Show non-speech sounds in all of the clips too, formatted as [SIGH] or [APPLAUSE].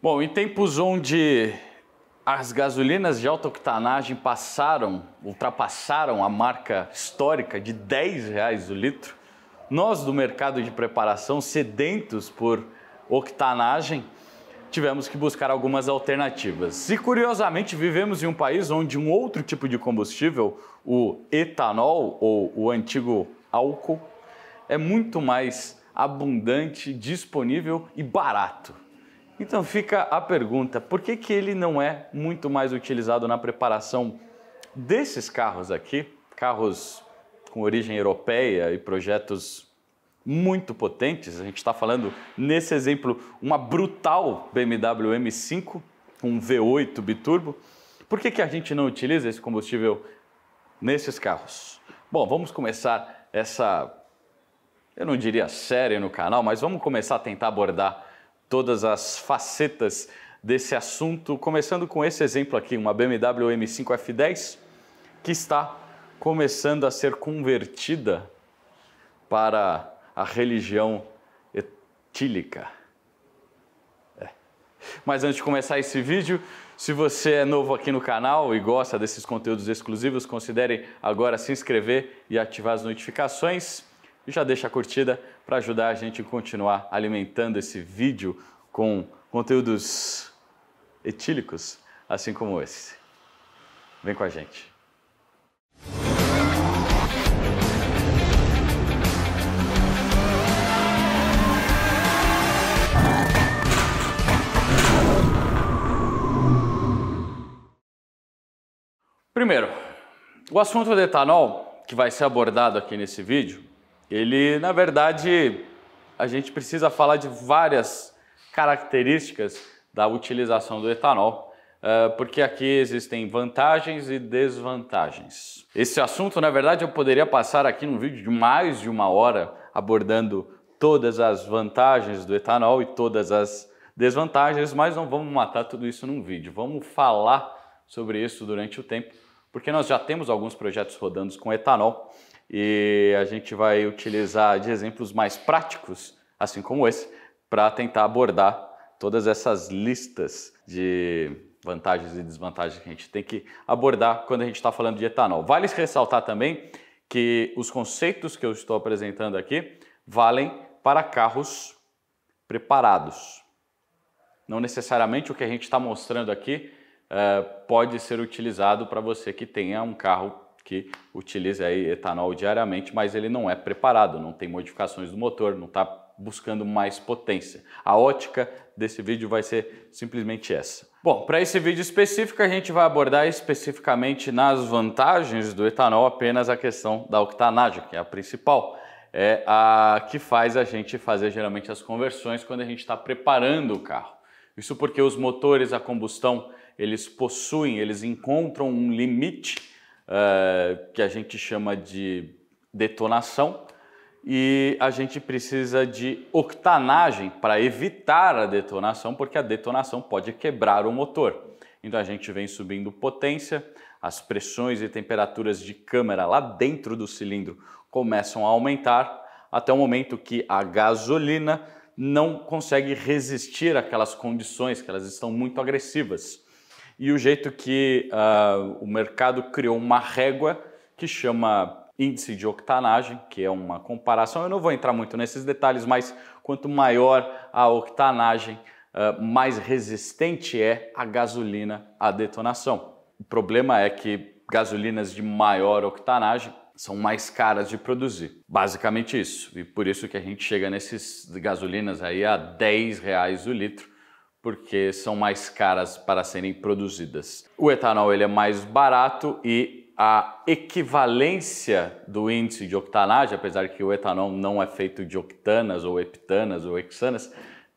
Bom, em tempos onde as gasolinas de alta octanagem passaram, ultrapassaram a marca histórica de R$ 10,00 o litro, nós do mercado de preparação, sedentos por octanagem, tivemos que buscar algumas alternativas. E curiosamente, vivemos em um país onde um outro tipo de combustível, o etanol ou o antigo álcool, é muito mais abundante, disponível e barato. Então fica a pergunta, por que, que ele não é muito mais utilizado na preparação desses carros aqui, carros com origem europeia e projetos muito potentes. A gente está falando, nesse exemplo, uma brutal BMW M5 com um V8 biturbo. Por que, que a gente não utiliza esse combustível nesses carros? Bom, vamos começar essa, eu não diria série no canal, mas vamos começar a tentar abordar todas as facetas desse assunto, começando com esse exemplo aqui, uma BMW M5 F10 que está começando a ser convertida para a religião etílica. É. Mas antes de começar esse vídeo, se você é novo aqui no canal e gosta desses conteúdos exclusivos, considere agora se inscrever e ativar as notificações e já deixa a curtida para ajudar a gente a continuar alimentando esse vídeo com conteúdos etílicos, assim como esse. Vem com a gente. Primeiro, o assunto do etanol que vai ser abordado aqui nesse vídeo ele, na verdade, a gente precisa falar de várias características da utilização do etanol, eh, porque aqui existem vantagens e desvantagens. Esse assunto, na verdade, eu poderia passar aqui num vídeo de mais de uma hora abordando todas as vantagens do etanol e todas as desvantagens, mas não vamos matar tudo isso num vídeo. Vamos falar sobre isso durante o tempo, porque nós já temos alguns projetos rodando com etanol e a gente vai utilizar de exemplos mais práticos, assim como esse, para tentar abordar todas essas listas de vantagens e desvantagens que a gente tem que abordar quando a gente está falando de etanol. Vale ressaltar também que os conceitos que eu estou apresentando aqui valem para carros preparados. Não necessariamente o que a gente está mostrando aqui uh, pode ser utilizado para você que tenha um carro que utiliza aí etanol diariamente, mas ele não é preparado, não tem modificações do motor, não está buscando mais potência. A ótica desse vídeo vai ser simplesmente essa. Bom, para esse vídeo específico a gente vai abordar especificamente nas vantagens do etanol apenas a questão da octanagem, que é a principal é a que faz a gente fazer geralmente as conversões quando a gente está preparando o carro. Isso porque os motores a combustão eles possuem, eles encontram um limite eh, que a gente chama de detonação, e a gente precisa de octanagem para evitar a detonação, porque a detonação pode quebrar o motor. Então a gente vem subindo potência, as pressões e temperaturas de câmera lá dentro do cilindro começam a aumentar até o momento que a gasolina não consegue resistir àquelas condições que elas estão muito agressivas e o jeito que uh, o mercado criou uma régua que chama índice de octanagem, que é uma comparação. Eu não vou entrar muito nesses detalhes, mas quanto maior a octanagem, uh, mais resistente é a gasolina à detonação. O problema é que gasolinas de maior octanagem são mais caras de produzir. Basicamente isso. E por isso que a gente chega nesses gasolinas aí a 10 reais o litro porque são mais caras para serem produzidas. O etanol ele é mais barato e a equivalência do índice de octanagem, apesar que o etanol não é feito de octanas ou heptanas ou hexanas,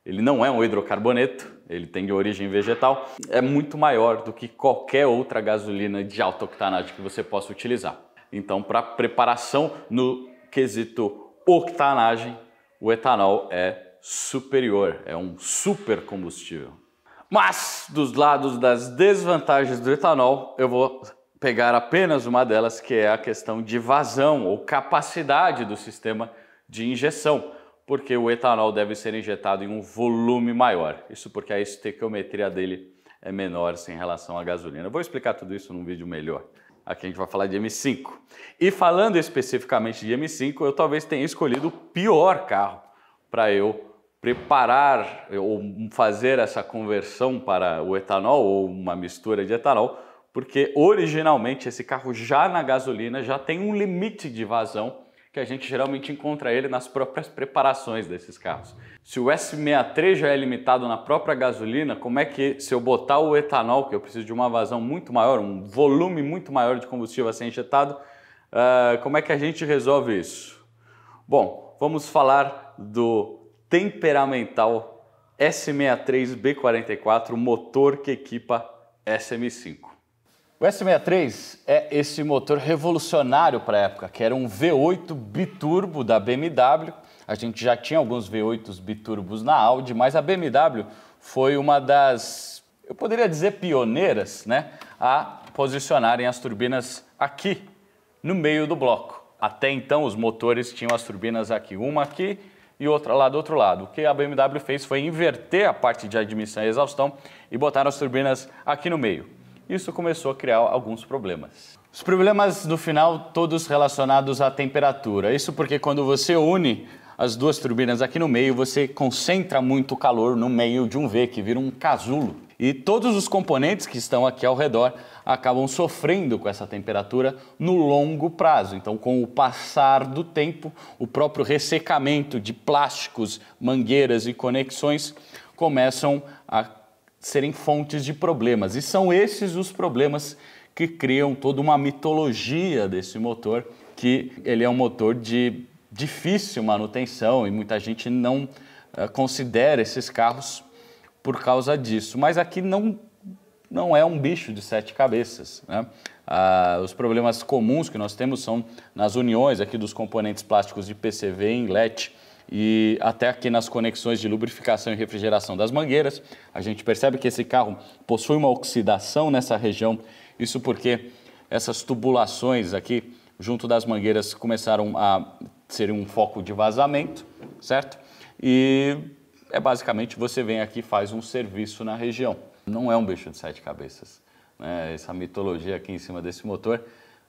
ele não é um hidrocarboneto, ele tem de origem vegetal, é muito maior do que qualquer outra gasolina de alta octanagem que você possa utilizar. Então, para preparação no quesito octanagem, o etanol é superior, é um super combustível. Mas dos lados das desvantagens do etanol, eu vou pegar apenas uma delas, que é a questão de vazão ou capacidade do sistema de injeção, porque o etanol deve ser injetado em um volume maior. Isso porque a estequiometria dele é menor em relação à gasolina. Eu vou explicar tudo isso num vídeo melhor. Aqui a gente vai falar de M5. E falando especificamente de M5, eu talvez tenha escolhido o pior carro para eu preparar eh, ou fazer essa conversão para o etanol ou uma mistura de etanol, porque originalmente esse carro já na gasolina já tem um limite de vazão que a gente geralmente encontra ele nas próprias preparações desses carros. Se o S63 já é limitado na própria gasolina, como é que se eu botar o etanol, que eu preciso de uma vazão muito maior, um volume muito maior de combustível a ser injetado, uh, como é que a gente resolve isso? Bom, vamos falar do temperamental S63B44, motor que equipa SM5. O S63 é esse motor revolucionário para a época, que era um V8 biturbo da BMW. A gente já tinha alguns V8s biturbos na Audi, mas a BMW foi uma das, eu poderia dizer, pioneiras né, a posicionarem as turbinas aqui, no meio do bloco. Até então, os motores tinham as turbinas aqui, uma aqui e outra lá do outro lado. O que a BMW fez foi inverter a parte de admissão e exaustão e botar as turbinas aqui no meio. Isso começou a criar alguns problemas. Os problemas no final todos relacionados à temperatura. Isso porque quando você une as duas turbinas aqui no meio, você concentra muito calor no meio de um V que vira um casulo e todos os componentes que estão aqui ao redor acabam sofrendo com essa temperatura no longo prazo. Então, com o passar do tempo, o próprio ressecamento de plásticos, mangueiras e conexões começam a serem fontes de problemas. E são esses os problemas que criam toda uma mitologia desse motor, que ele é um motor de difícil manutenção e muita gente não uh, considera esses carros por causa disso. Mas aqui não, não é um bicho de sete cabeças. Né? Ah, os problemas comuns que nós temos são nas uniões aqui dos componentes plásticos de PCV, inlet e até aqui nas conexões de lubrificação e refrigeração das mangueiras. A gente percebe que esse carro possui uma oxidação nessa região, isso porque essas tubulações aqui junto das mangueiras começaram a ser um foco de vazamento, certo? E é basicamente você vem aqui e faz um serviço na região. Não é um bicho de sete cabeças. Né? Essa mitologia aqui em cima desse motor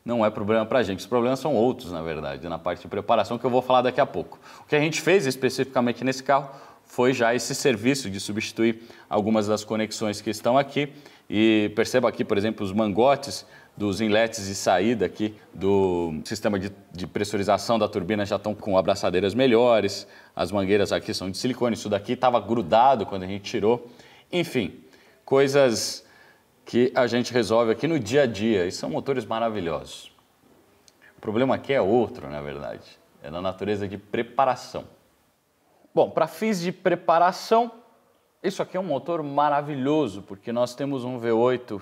não é problema para a gente. Os problemas são outros, na verdade, na parte de preparação que eu vou falar daqui a pouco. O que a gente fez especificamente nesse carro foi já esse serviço de substituir algumas das conexões que estão aqui. E perceba aqui, por exemplo, os mangotes dos inletes de saída aqui do sistema de, de, pressurização da turbina já estão com abraçadeiras melhores, as mangueiras aqui são de silicone, isso daqui estava grudado quando a gente tirou. Enfim, coisas que a gente resolve aqui no dia a dia e são motores maravilhosos. O problema aqui é outro, na verdade, é na natureza de preparação. Bom, para fins de preparação, isso aqui é um motor maravilhoso, porque nós temos um V8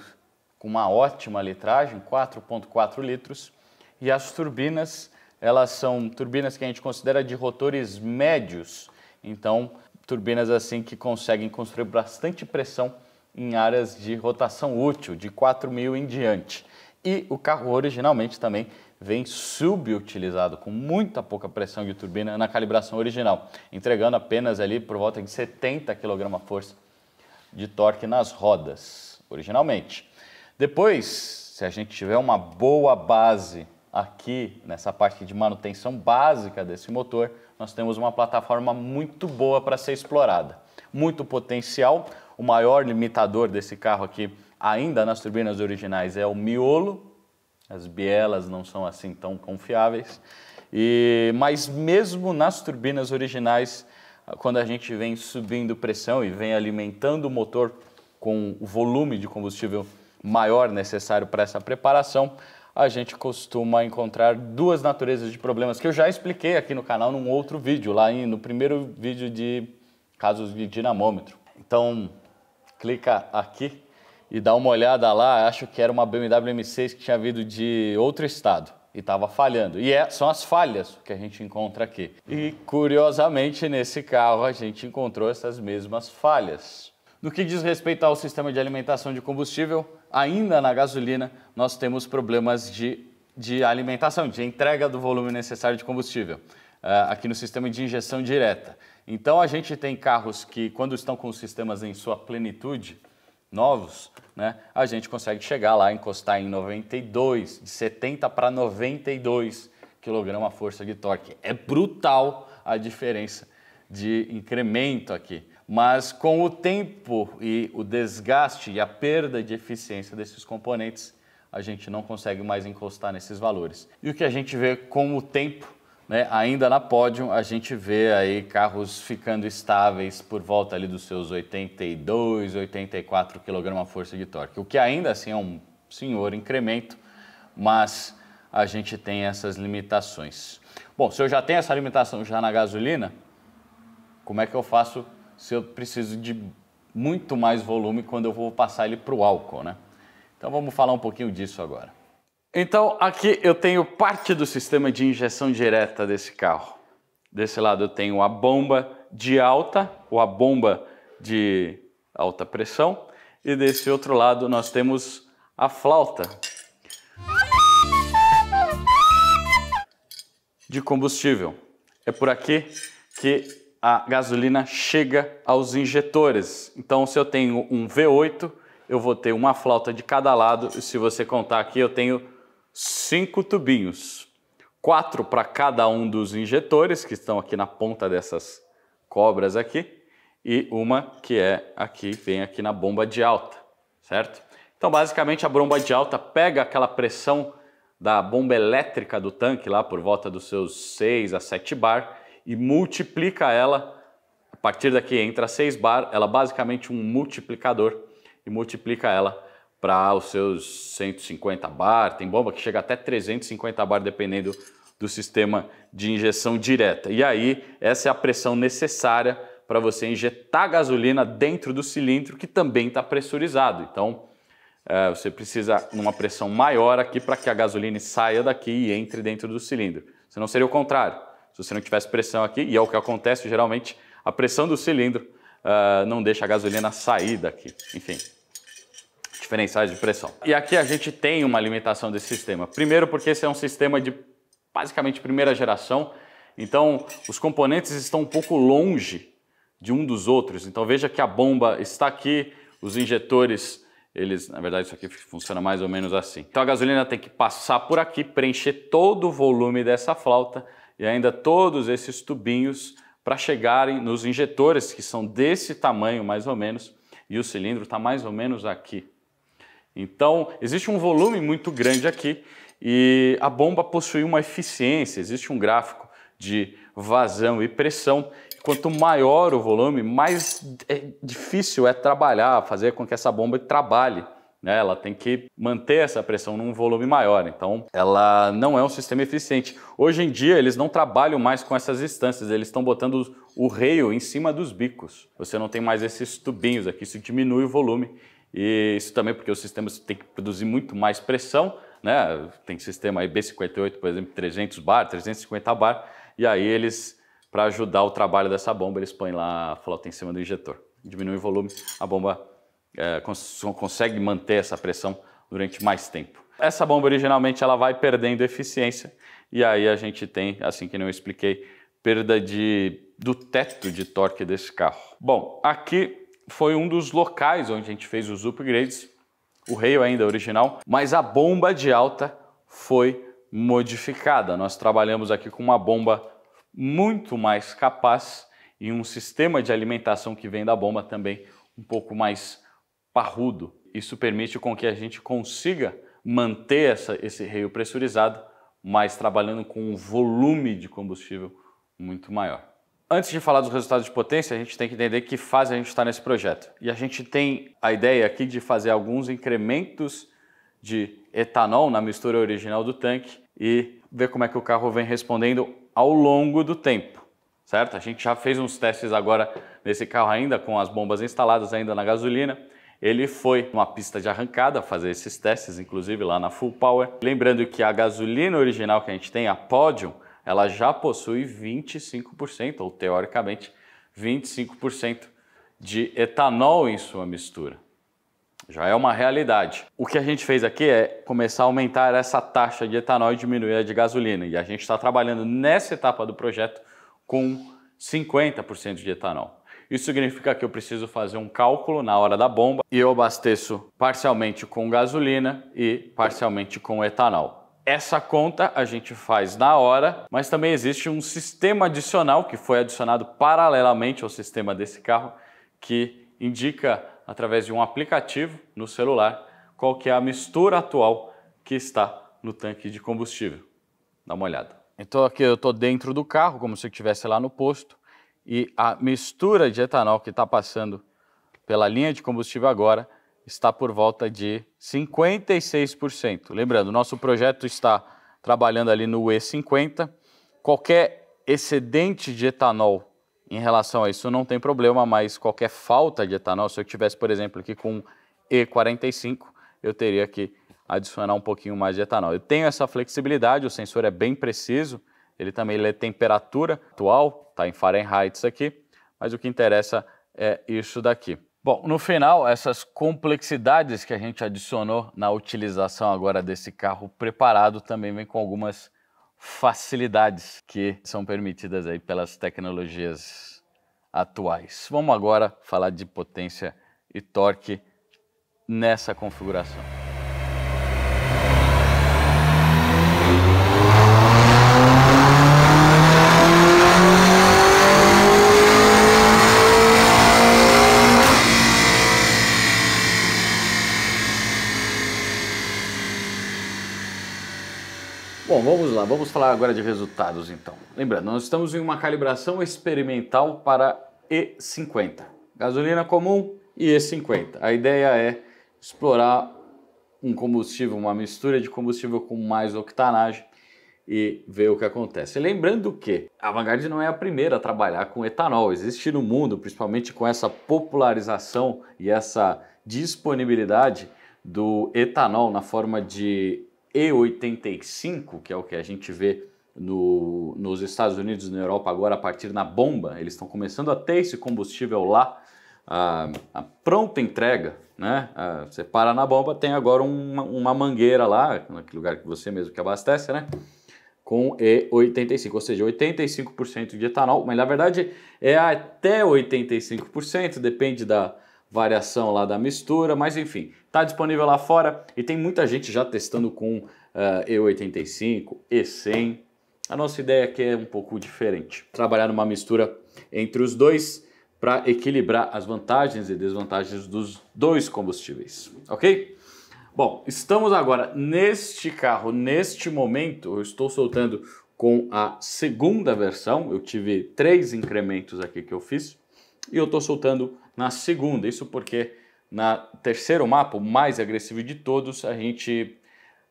com uma ótima litragem, 4.4 litros, e as turbinas, elas são turbinas que a gente considera de rotores médios, então turbinas assim que conseguem construir bastante pressão em áreas de rotação útil, de 4 mil em diante. E o carro originalmente também vem subutilizado, com muita pouca pressão de turbina na calibração original, entregando apenas ali por volta de 70 força de torque nas rodas, originalmente. Depois, se a gente tiver uma boa base aqui nessa parte de manutenção básica desse motor, nós temos uma plataforma muito boa para ser explorada. Muito potencial. O maior limitador desse carro aqui, ainda nas turbinas originais, é o miolo. As bielas não são assim tão confiáveis. E, mas mesmo nas turbinas originais, quando a gente vem subindo pressão e vem alimentando o motor com o volume de combustível maior necessário para essa preparação, a gente costuma encontrar duas naturezas de problemas que eu já expliquei aqui no canal num outro vídeo, lá no primeiro vídeo de casos de dinamômetro. Então, clica aqui e dá uma olhada lá, acho que era uma BMW M6 que tinha vindo de outro estado e estava falhando. E é, são as falhas que a gente encontra aqui. E curiosamente, nesse carro a gente encontrou essas mesmas falhas. No que diz respeito ao sistema de alimentação de combustível, ainda na gasolina, nós temos problemas de, de alimentação, de entrega do volume necessário de combustível, uh, aqui no sistema de injeção direta. Então, a gente tem carros que, quando estão com os sistemas em sua plenitude, novos, né, a gente consegue chegar lá, encostar em 92, de 70 para 92 kg força de torque. É brutal a diferença de incremento aqui. Mas com o tempo e o desgaste e a perda de eficiência desses componentes, a gente não consegue mais encostar nesses valores. E o que a gente vê com o tempo, né, ainda na pódio, a gente vê aí carros ficando estáveis por volta ali dos seus 82, 84 força de torque, o que ainda assim é um senhor incremento, mas a gente tem essas limitações. Bom, se eu já tenho essa limitação já na gasolina, como é que eu faço se eu preciso de muito mais volume quando eu vou passar ele para o álcool, né? Então vamos falar um pouquinho disso agora. Então aqui eu tenho parte do sistema de injeção direta desse carro. Desse lado eu tenho a bomba de alta ou a bomba de alta pressão e desse outro lado nós temos a flauta de combustível. É por aqui que a gasolina chega aos injetores. Então, se eu tenho um V8, eu vou ter uma flauta de cada lado. E se você contar aqui, eu tenho cinco tubinhos, quatro para cada um dos injetores que estão aqui na ponta dessas cobras aqui e uma que é aqui, vem aqui na bomba de alta, certo? Então, basicamente, a bomba de alta pega aquela pressão da bomba elétrica do tanque lá por volta dos seus 6 a 7 bar e multiplica ela. A partir daqui entra 6 bar, ela é basicamente um multiplicador e multiplica ela para os seus 150 bar. Tem bomba que chega até 350 bar, dependendo do sistema de injeção direta. E aí, essa é a pressão necessária para você injetar gasolina dentro do cilindro que também está pressurizado. Então, é, você precisa numa pressão maior aqui para que a gasolina saia daqui e entre dentro do cilindro. Senão seria o contrário. Se você não tivesse pressão aqui, e é o que acontece geralmente, a pressão do cilindro uh, não deixa a gasolina sair daqui. Enfim, diferenciais de pressão. E aqui a gente tem uma limitação desse sistema. Primeiro porque esse é um sistema de basicamente primeira geração, então os componentes estão um pouco longe de um dos outros. Então veja que a bomba está aqui, os injetores, eles, na verdade isso aqui funciona mais ou menos assim. Então a gasolina tem que passar por aqui, preencher todo o volume dessa flauta e ainda todos esses tubinhos para chegarem nos injetores, que são desse tamanho mais ou menos, e o cilindro está mais ou menos aqui. Então, existe um volume muito grande aqui e a bomba possui uma eficiência, existe um gráfico de vazão e pressão. Quanto maior o volume, mais é difícil é trabalhar, fazer com que essa bomba trabalhe. Né? Ela tem que manter essa pressão num volume maior. Então, ela não é um sistema eficiente. Hoje em dia, eles não trabalham mais com essas instâncias, eles estão botando o reio em cima dos bicos. Você não tem mais esses tubinhos aqui, isso diminui o volume. E isso também porque os sistemas têm que produzir muito mais pressão, né? Tem sistema aí B58, por exemplo, 300 bar, 350 bar, e aí eles, para ajudar o trabalho dessa bomba, eles põem lá a flauta em cima do injetor. Diminui o volume, a bomba é, cons consegue manter essa pressão durante mais tempo. Essa bomba originalmente ela vai perdendo eficiência e aí a gente tem, assim que não expliquei, perda de, do teto de torque desse carro. Bom, aqui foi um dos locais onde a gente fez os upgrades, o rail ainda é original, mas a bomba de alta foi modificada. Nós trabalhamos aqui com uma bomba muito mais capaz e um sistema de alimentação que vem da bomba também um pouco mais parrudo. Isso permite com que a gente consiga manter essa, esse reio pressurizado, mas trabalhando com um volume de combustível muito maior. Antes de falar dos resultados de potência, a gente tem que entender que fase a gente está nesse projeto. E a gente tem a ideia aqui de fazer alguns incrementos de etanol na mistura original do tanque e ver como é que o carro vem respondendo ao longo do tempo, certo? A gente já fez uns testes agora nesse carro ainda com as bombas instaladas ainda na gasolina ele foi uma pista de arrancada fazer esses testes, inclusive lá na Full Power. Lembrando que a gasolina original que a gente tem, a Podium, ela já possui 25%, ou teoricamente 25% de etanol em sua mistura. Já é uma realidade. O que a gente fez aqui é começar a aumentar essa taxa de etanol e diminuir a de gasolina. E a gente está trabalhando nessa etapa do projeto com 50% de etanol. Isso significa que eu preciso fazer um cálculo na hora da bomba e eu abasteço parcialmente com gasolina e parcialmente com etanol. Essa conta a gente faz na hora, mas também existe um sistema adicional que foi adicionado paralelamente ao sistema desse carro que indica através de um aplicativo no celular qual que é a mistura atual que está no tanque de combustível. Dá uma olhada. Então aqui eu estou dentro do carro, como se eu estivesse lá no posto e a mistura de etanol que está passando pela linha de combustível agora está por volta de 56%. Lembrando, nosso projeto está trabalhando ali no E50. Qualquer excedente de etanol em relação a isso não tem problema, mas qualquer falta de etanol, se eu tivesse, por exemplo, aqui com E45, eu teria que adicionar um pouquinho mais de etanol. Eu tenho essa flexibilidade, o sensor é bem preciso, ele também lê é temperatura atual, está em Fahrenheit isso aqui, mas o que interessa é isso daqui. Bom, no final, essas complexidades que a gente adicionou na utilização agora desse carro preparado também vem com algumas facilidades que são permitidas aí pelas tecnologias atuais. Vamos agora falar de potência e torque nessa configuração. lá, vamos falar agora de resultados então. Lembrando, nós estamos em uma calibração experimental para E50. Gasolina comum e E50. A ideia é explorar um combustível, uma mistura de combustível com mais octanagem e ver o que acontece. lembrando que a Vanguard não é a primeira a trabalhar com etanol, existe no mundo, principalmente com essa popularização e essa disponibilidade do etanol na forma de e 85, que é o que a gente vê no, nos Estados Unidos e na Europa agora a partir da bomba, eles estão começando a ter esse combustível lá, a, a pronta entrega, né? A, você para na bomba, tem agora uma, uma mangueira lá, naquele lugar que você mesmo que abastece, né? com E85, ou seja, 85% de etanol, mas na verdade é até 85%, depende da, variação lá da mistura, mas enfim, está disponível lá fora e tem muita gente já testando com uh, E85, E100. A nossa ideia aqui é um pouco diferente, trabalhar numa mistura entre os dois para equilibrar as vantagens e desvantagens dos dois combustíveis, ok? Bom, estamos agora neste carro, neste momento, eu estou soltando com a segunda versão, eu tive três incrementos aqui que eu fiz, e eu estou soltando na segunda. Isso porque na terceiro mapa, o mais agressivo de todos, a gente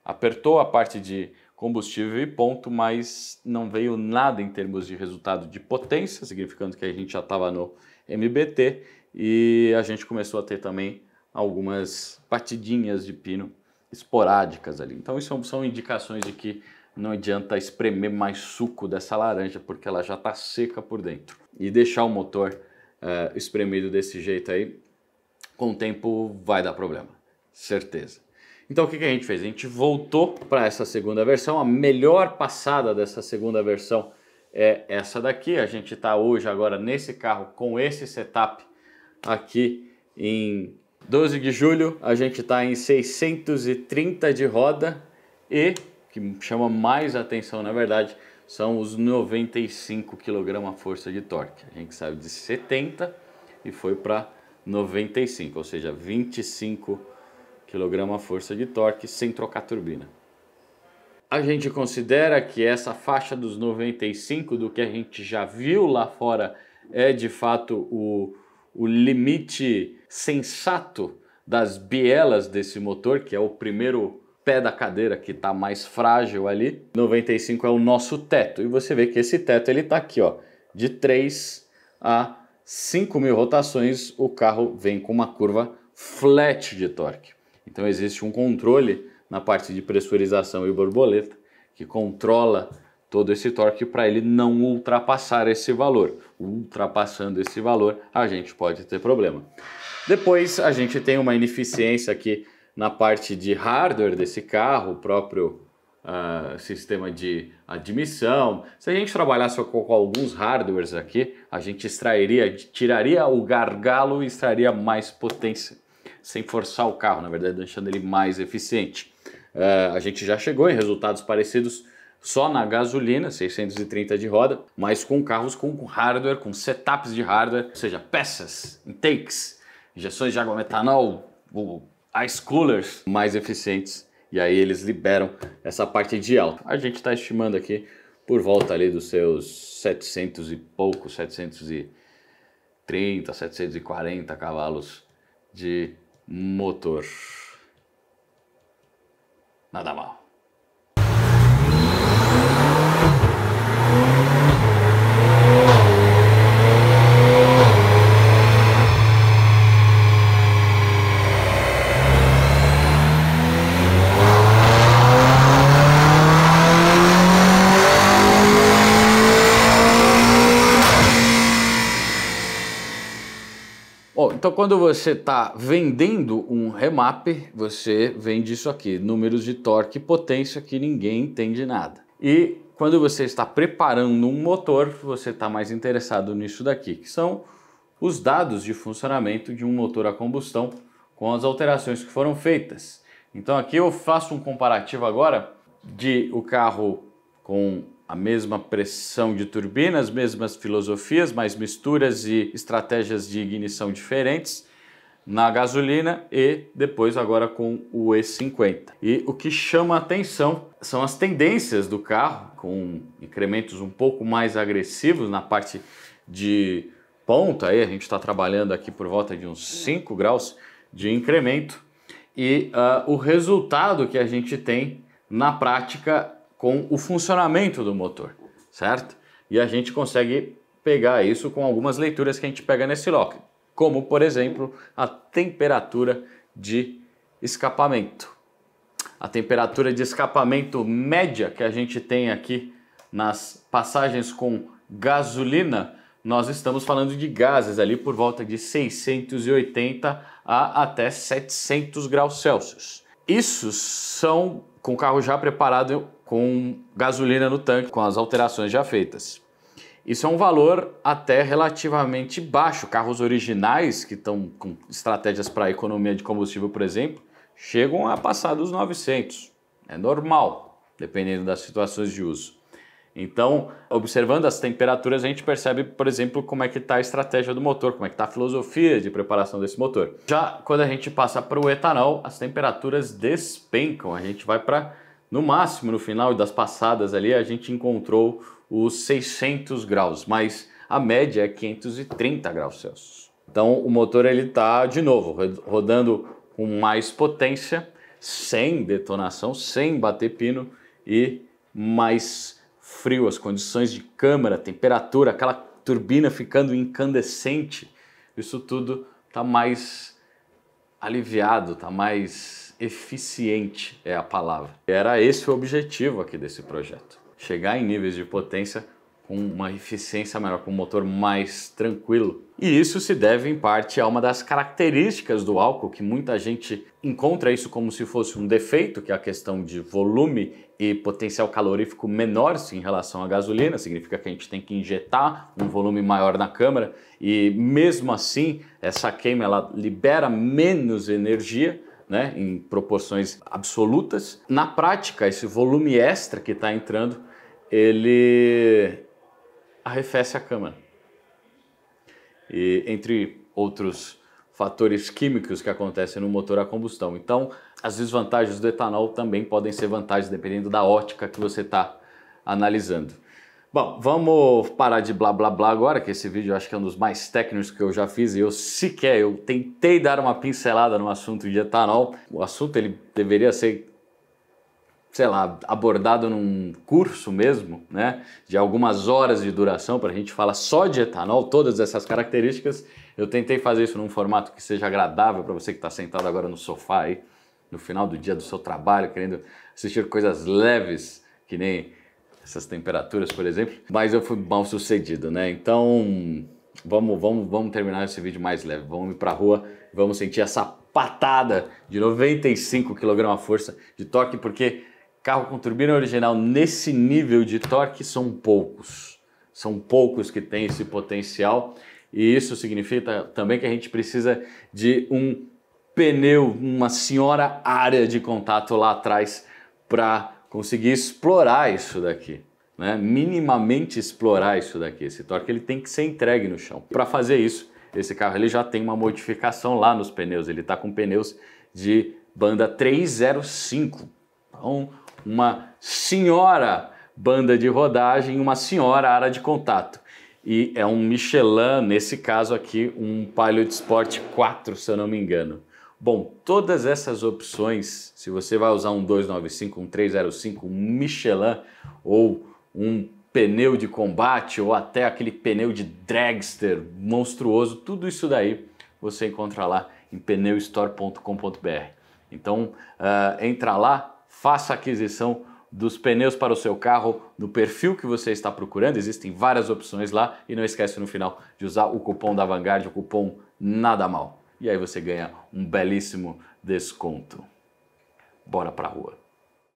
apertou a parte de combustível e ponto, mas não veio nada em termos de resultado de potência, significando que a gente já estava no MBT e a gente começou a ter também algumas partidinhas de pino esporádicas ali. Então isso são indicações de que não adianta espremer mais suco dessa laranja porque ela já está seca por dentro e deixar o motor uh, espremido desse jeito aí, com o tempo vai dar problema, certeza. Então o que, que a gente fez? A gente voltou para essa segunda versão, a melhor passada dessa segunda versão é essa daqui. A gente está hoje agora nesse carro com esse setup aqui em 12 de julho. A gente está em 630 de roda e, que chama mais atenção na verdade, são os 95 kg força de torque. A gente saiu de 70 e foi para 95, ou seja, 25 kg força de torque sem trocar turbina. A gente considera que essa faixa dos 95 do que a gente já viu lá fora é de fato o, o limite sensato das bielas desse motor, que é o primeiro pé da cadeira que está mais frágil ali. 95 é o nosso teto. E você vê que esse teto ele está aqui, ó, de 3 a 5 mil rotações, o carro vem com uma curva flat de torque. Então existe um controle na parte de pressurização e borboleta que controla todo esse torque para ele não ultrapassar esse valor. Ultrapassando esse valor, a gente pode ter problema. Depois a gente tem uma ineficiência aqui na parte de hardware desse carro, o próprio uh, sistema de admissão. Se a gente trabalhasse com, com alguns hardwares aqui, a gente extrairia, tiraria o gargalo e extrairia mais potência, sem forçar o carro, na verdade, deixando ele mais eficiente. Uh, a gente já chegou em resultados parecidos só na gasolina, 630 de roda, mas com carros com hardware, com setups de hardware, ou seja, peças, intakes, injeções de água metanol, as coolers mais eficientes e aí eles liberam essa parte de alta. A gente está estimando aqui por volta ali dos seus 700 e pouco, 730, 740 cavalos de motor. Nada mal. quando você está vendendo um remap, você vende isso aqui, números de torque e potência que ninguém entende nada. E quando você está preparando um motor, você está mais interessado nisso daqui, que são os dados de funcionamento de um motor a combustão com as alterações que foram feitas. Então aqui eu faço um comparativo agora de o carro com a mesma pressão de turbina, as mesmas filosofias, mas misturas e estratégias de ignição diferentes na gasolina e depois agora com o E50. E o que chama a atenção são as tendências do carro, com incrementos um pouco mais agressivos na parte de ponta, aí a gente está trabalhando aqui por volta de uns 5 graus de incremento, e uh, o resultado que a gente tem na prática com o funcionamento do motor, certo? E a gente consegue pegar isso com algumas leituras que a gente pega nesse lock, como por exemplo a temperatura de escapamento. A temperatura de escapamento média que a gente tem aqui nas passagens com gasolina, nós estamos falando de gases ali por volta de 680 a até 700 graus Celsius. Isso são, com o carro já preparado com gasolina no tanque, com as alterações já feitas. Isso é um valor até relativamente baixo. Carros originais, que estão com estratégias para economia de combustível, por exemplo, chegam a passar dos 900. É normal, dependendo das situações de uso. Então, observando as temperaturas, a gente percebe, por exemplo, como é que está a estratégia do motor, como é que está a filosofia de preparação desse motor. Já quando a gente passa para o etanol, as temperaturas despencam, a gente vai para no máximo, no final das passadas ali, a gente encontrou os 600 graus, mas a média é 530 graus Celsius. Então o motor ele está de novo rodando com mais potência, sem detonação, sem bater pino e mais frio, as condições de câmara, temperatura, aquela turbina ficando incandescente, isso tudo está mais aliviado, está mais eficiente é a palavra. Era esse o objetivo aqui desse projeto: chegar em níveis de potência com uma eficiência maior, com um motor mais tranquilo. E isso se deve em parte a uma das características do álcool, que muita gente encontra isso como se fosse um defeito, que é a questão de volume e potencial calorífico menor em relação à gasolina, significa que a gente tem que injetar um volume maior na câmara e mesmo assim essa queima ela libera menos energia né, em proporções absolutas. Na prática, esse volume extra que está entrando, ele arrefece a câmara. E, entre outros fatores químicos que acontecem no motor a combustão. Então, as desvantagens do etanol também podem ser vantagens, dependendo da ótica que você está analisando. Bom, vamos parar de blá blá blá agora, que esse vídeo eu acho que é um dos mais técnicos que eu já fiz e eu sequer, eu tentei dar uma pincelada no assunto de etanol. O assunto ele deveria ser sei lá, abordado num curso mesmo, né, de algumas horas de duração para a gente falar só de etanol, todas essas características. Eu tentei fazer isso num formato que seja agradável para você que está sentado agora no sofá aí, no final do dia do seu trabalho, querendo assistir coisas leves, que nem essas temperaturas, por exemplo. Mas eu fui mal sucedido, né? Então, vamos, vamos, vamos terminar esse vídeo mais leve. Vamos ir pra rua, vamos sentir essa patada de 95 kg força de torque, porque carro com turbina original nesse nível de torque são poucos. São poucos que têm esse potencial. E isso significa também que a gente precisa de um pneu, uma senhora área de contato lá atrás para conseguir explorar isso daqui. Né, minimamente explorar isso daqui. Esse torque ele tem que ser entregue no chão. Para fazer isso, esse carro ele já tem uma modificação lá nos pneus. Ele está com pneus de banda 305. Então, uma senhora banda de rodagem, uma senhora área de contato. E é um Michelin, nesse caso aqui, um Pilot Sport 4, se eu não me engano. Bom, todas essas opções, se você vai usar um 295, um 305, um Michelin ou um pneu de combate ou até aquele pneu de dragster monstruoso, tudo isso daí você encontra lá em pneustore.com.br. Então uh, entra lá, faça a aquisição dos pneus para o seu carro no perfil que você está procurando. Existem várias opções lá e não esquece no final de usar o cupom da Vanguard, o cupom nada mal e aí você ganha um belíssimo desconto. Bora pra rua.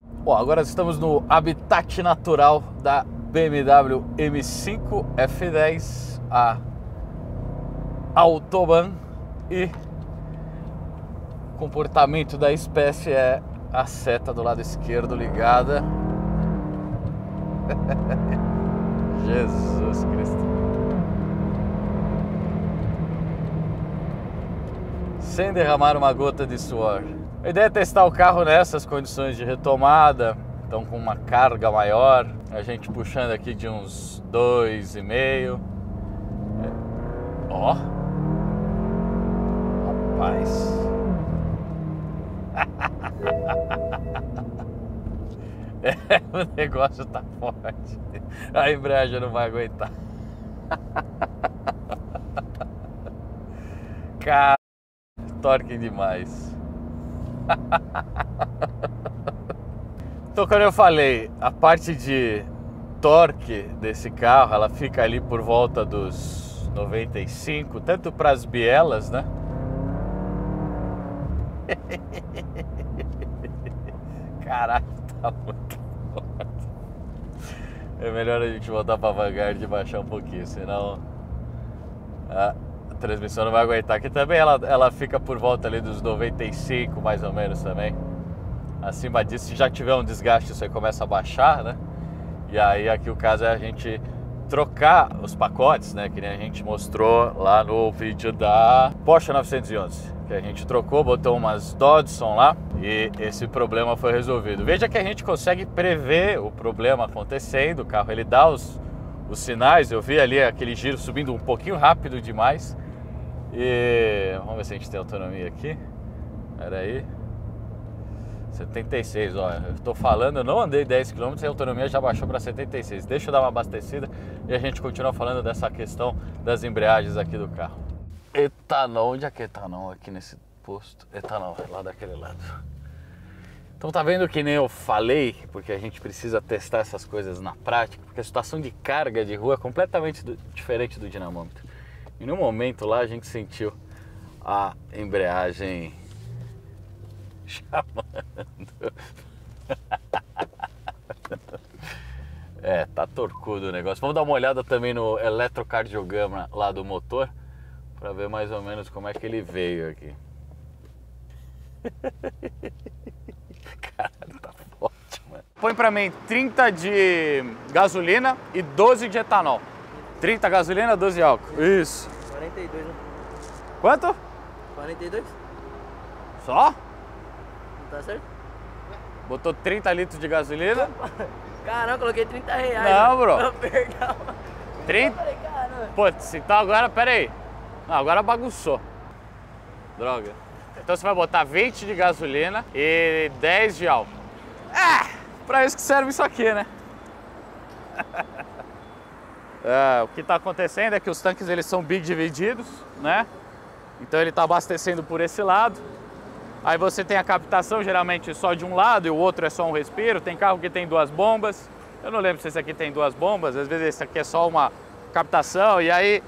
Bom, agora estamos no habitat natural da BMW M5 F10, a Autobahn e o comportamento da espécie é a seta do lado esquerdo ligada. [LAUGHS] Jesus Cristo. sem derramar uma gota de suor. A ideia é testar o carro nessas condições de retomada, então com uma carga maior, a gente puxando aqui de uns 2,5. É. Ó. Oh. Rapaz. [LAUGHS] É, o negócio tá forte. A embreagem não vai aguentar. [LAUGHS] Cara torquem demais. então, como eu falei, a parte de torque desse carro, ela fica ali por volta dos 95, tanto para as bielas, né? [LAUGHS] Caralho, tá muito forte. É melhor a gente voltar a Vanguard e baixar um pouquinho, senão ah, transmissão não vai aguentar. Que também ela, ela fica por volta ali dos 95, mais ou menos também. Acima disso, se já tiver um desgaste, você começa a baixar, né? E aí aqui o caso é a gente trocar os pacotes, né? Que nem a gente mostrou lá no vídeo da Porsche 911. Que a gente trocou, botou umas Dodson lá e esse problema foi resolvido. Veja que a gente consegue prever o problema acontecendo, o carro ele dá os, os sinais. Eu vi ali aquele giro subindo um pouquinho rápido demais. E vamos ver se a gente tem autonomia aqui. Pera aí. 76, ó. Eu tô falando, eu não andei 10 km e a autonomia já baixou para 76. Deixa eu dar uma abastecida e a gente continua falando dessa questão das embreagens aqui do carro. Etanol, onde é que é etanol aqui nesse posto? Etanol, é lá daquele lado. Então tá vendo que nem eu falei, porque a gente precisa testar essas coisas na prática, porque a situação de carga de rua é completamente do, diferente do dinamômetro. Em nenhum momento lá a gente sentiu a embreagem chamando. [LAUGHS] É, tá torcudo o negócio. Vamos dar uma olhada também no eletrocardiograma lá do motor para ver mais ou menos como é que ele veio aqui. [LAUGHS] Cara, tá forte, mano. Põe para mim 30 de gasolina e 12 de etanol. 30 gasolina, 12 de álcool. Isso. 42, né? Quanto? 42. Só? Não tá certo? Botou 30 litros de gasolina? Caramba, coloquei 30 reais. Não, bro. Não, perdão. 30? Falei, Putz, então agora, pera aí. Não, agora bagunçou. Droga. Então você vai botar 20 de gasolina e 10 de álcool. É, pra isso que serve isso aqui, né? [LAUGHS] É, o que está acontecendo é que os tanques eles são bidivididos, né? Então ele está abastecendo por esse lado. Aí você tem a captação geralmente só de um lado e o outro é só um respiro. Tem carro que tem duas bombas. Eu não lembro se esse aqui tem duas bombas. Às vezes esse aqui é só uma captação. E aí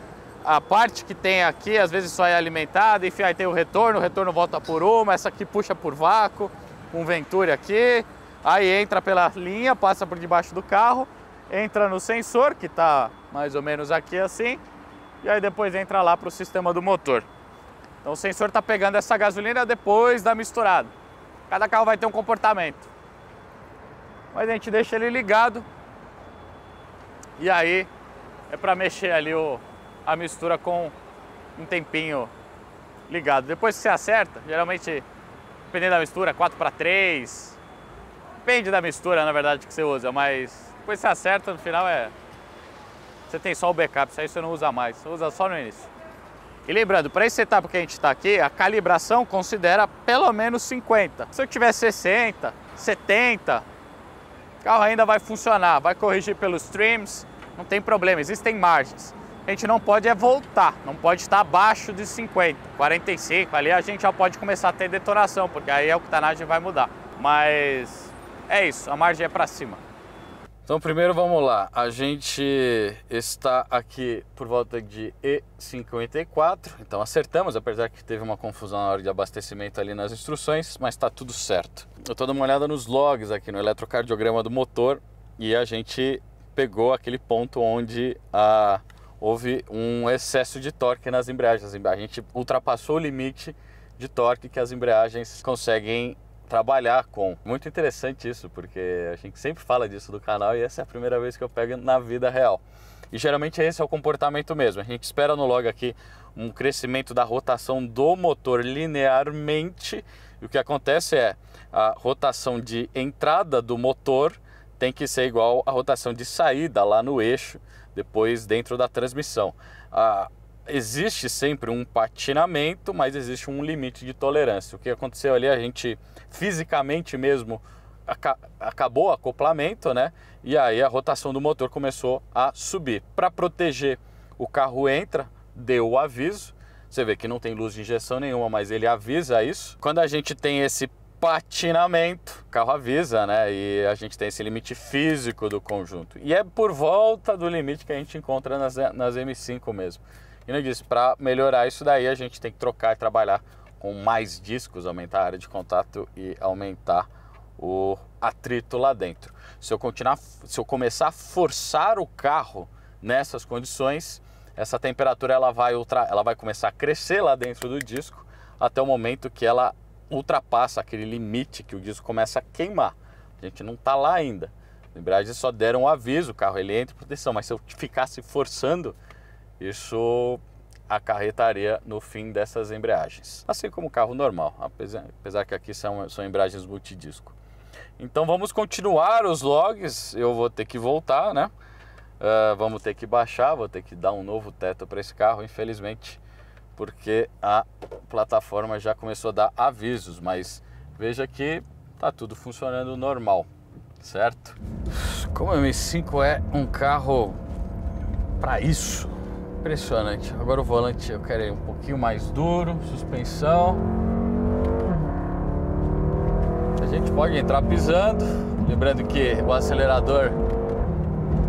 a parte que tem aqui às vezes só é alimentada. Enfim, aí tem o retorno. O retorno volta por uma. Essa aqui puxa por vácuo. Um Venturi aqui. Aí entra pela linha, passa por debaixo do carro entra no sensor, que está mais ou menos aqui assim, e aí depois entra lá para o sistema do motor. Então o sensor está pegando essa gasolina depois da misturada. Cada carro vai ter um comportamento. Mas a gente deixa ele ligado e aí é para mexer ali o, a mistura com um tempinho ligado. Depois que você acerta, geralmente, dependendo da mistura, 4 para 3. Depende da mistura, na verdade, que você usa, mas depois você acerta no final, é. Você tem só o backup, isso aí você não usa mais, você usa só no início. E lembrando, para esse setup que a gente está aqui, a calibração considera pelo menos 50. Se eu tiver 60, 70, o carro ainda vai funcionar, vai corrigir pelos trims, não tem problema, existem margens. A gente não pode é voltar, não pode estar abaixo de 50, 45, ali a gente já pode começar a ter detonação, porque aí é a octanagem vai mudar. Mas é isso, a margem é para cima. Então primeiro vamos lá, a gente está aqui por volta de E54, então acertamos, apesar que teve uma confusão na hora de abastecimento ali nas instruções, mas está tudo certo. Eu estou dando uma olhada nos logs aqui, no eletrocardiograma do motor, e a gente pegou aquele ponto onde ah, houve um excesso de torque nas embreagens, a gente ultrapassou o limite de torque que as embreagens conseguem trabalhar com. Muito interessante isso, porque a gente sempre fala disso do canal e essa é a primeira vez que eu pego na vida real. E geralmente esse é o comportamento mesmo. A gente espera no log aqui um crescimento da rotação do motor linearmente. E o que acontece é a rotação de entrada do motor tem que ser igual à rotação de saída lá no eixo, depois dentro da transmissão. A existe sempre um patinamento, mas existe um limite de tolerância. O que aconteceu ali, a gente fisicamente mesmo aca acabou o acoplamento, né? E aí a rotação do motor começou a subir. Para proteger, o carro entra, deu o aviso. Você vê que não tem luz de injeção nenhuma, mas ele avisa isso. Quando a gente tem esse patinamento, o carro avisa, né? E a gente tem esse limite físico do conjunto. E é por volta do limite que a gente encontra nas, nas M5 mesmo. E não disse, para melhorar isso daí, a gente tem que trocar e trabalhar com mais discos, aumentar a área de contato e aumentar o atrito lá dentro. Se eu, continuar, se eu começar a forçar o carro nessas condições, essa temperatura ela vai, ultra, ela vai começar a crescer lá dentro do disco até o momento que ela ultrapassa aquele limite que o disco começa a queimar. A gente não está lá ainda. Lembragem só deram um aviso, o carro ele entra em proteção, mas se eu ficasse forçando, isso acarretaria no fim dessas embreagens, assim como o carro normal, apesar, que aqui são, são embreagens multidisco. Então vamos continuar os logs, eu vou ter que voltar, né? Uh, vamos ter que baixar, vou ter que dar um novo teto para esse carro, infelizmente, porque a plataforma já começou a dar avisos, mas veja que tá tudo funcionando normal, certo? Como o M5 é um carro para isso, impressionante. Agora o volante eu quero um pouquinho mais duro, suspensão. A gente pode entrar pisando, lembrando que o acelerador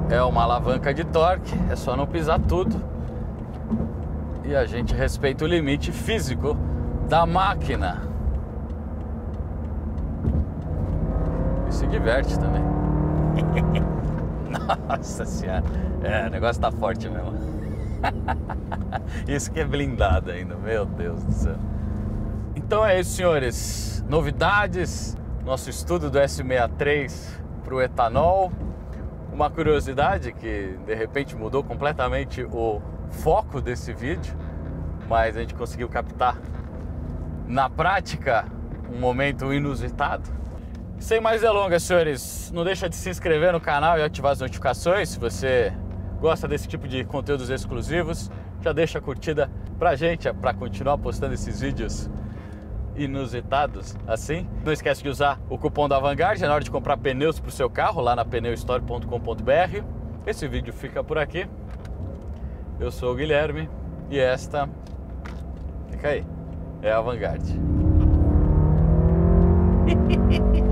é uma alavanca de torque, é só não pisar tudo. E a gente respeita o limite físico da máquina. E se diverte também. [LAUGHS] Nossa senhora, é, o negócio tá forte mesmo. [LAUGHS] isso que é blindado ainda, meu Deus do céu. Então é isso, senhores. Novidades, nosso estudo do S63 para o etanol. Uma curiosidade que de repente mudou completamente o foco desse vídeo, mas a gente conseguiu captar na prática um momento inusitado. Sem mais delongas, senhores, não deixa de se inscrever no canal e ativar as notificações se você gosta desse tipo de conteúdos exclusivos, já deixa a curtida pra gente, para continuar postando esses vídeos inusitados assim. Não esquece de usar o cupom da Vanguard é na hora de comprar pneus para o seu carro lá na pneustore.com.br. Esse vídeo fica por aqui. Eu sou o Guilherme e esta fica aí, é a Vanguard. [LAUGHS]